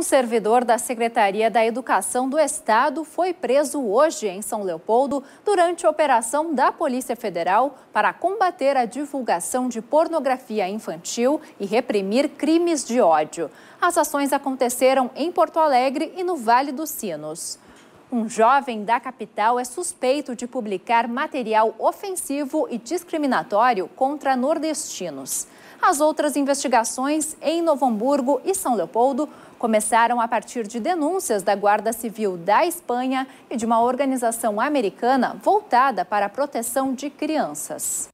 Um servidor da Secretaria da Educação do Estado foi preso hoje em São Leopoldo durante a operação da Polícia Federal para combater a divulgação de pornografia infantil e reprimir crimes de ódio. As ações aconteceram em Porto Alegre e no Vale dos Sinos. Um jovem da capital é suspeito de publicar material ofensivo e discriminatório contra nordestinos. As outras investigações em Novo Hamburgo e São Leopoldo começaram a partir de denúncias da Guarda Civil da Espanha e de uma organização americana voltada para a proteção de crianças.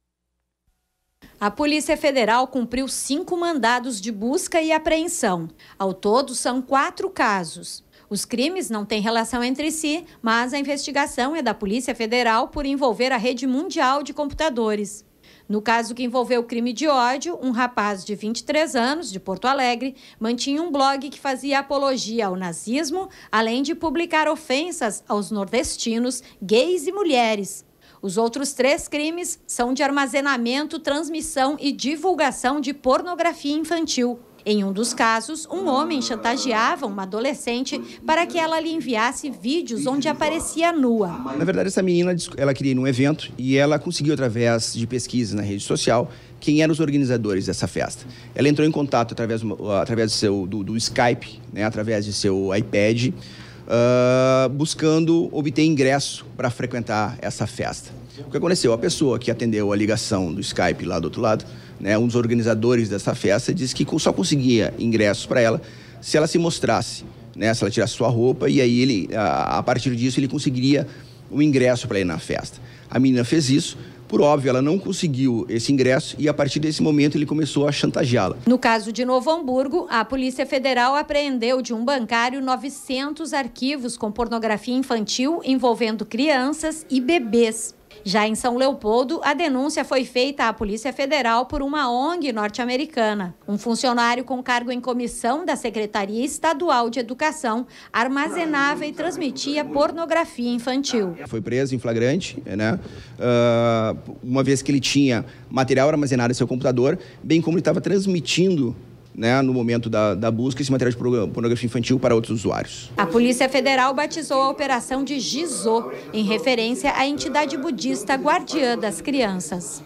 A Polícia Federal cumpriu cinco mandados de busca e apreensão. Ao todo, são quatro casos. Os crimes não têm relação entre si, mas a investigação é da Polícia Federal por envolver a rede mundial de computadores. No caso que envolveu crime de ódio, um rapaz de 23 anos, de Porto Alegre, mantinha um blog que fazia apologia ao nazismo, além de publicar ofensas aos nordestinos, gays e mulheres. Os outros três crimes são de armazenamento, transmissão e divulgação de pornografia infantil. Em um dos casos, um homem chantageava uma adolescente para que ela lhe enviasse vídeos onde aparecia nua. Na verdade, essa menina ela queria ir num evento e ela conseguiu, através de pesquisa na rede social, quem eram os organizadores dessa festa. Ela entrou em contato através, ah, através do, seu, do, do Skype, né, através de seu iPad, uh, buscando obter ingresso para frequentar essa festa. O que aconteceu? A pessoa que atendeu a ligação do Skype lá do outro lado né? Um dos organizadores dessa festa disse que só conseguia ingressos para ela se ela se mostrasse, né? se ela tirasse sua roupa, e aí ele, a, a partir disso, ele conseguiria o um ingresso para ir na festa. A menina fez isso, por óbvio, ela não conseguiu esse ingresso e a partir desse momento ele começou a chantageá-la. No caso de Novo Hamburgo, a Polícia Federal apreendeu de um bancário 900 arquivos com pornografia infantil envolvendo crianças e bebês. Já em São Leopoldo, a denúncia foi feita à Polícia Federal por uma ONG norte-americana. Um funcionário com cargo em comissão da Secretaria Estadual de Educação armazenava e transmitia pornografia infantil. Foi preso em flagrante, né? Uh, uma vez que ele tinha material armazenado em seu computador, bem como ele estava transmitindo né, no momento da, da busca esse material de pornografia infantil para outros usuários. A Polícia Federal batizou a operação de Gizô, em referência à entidade budista guardiã das crianças.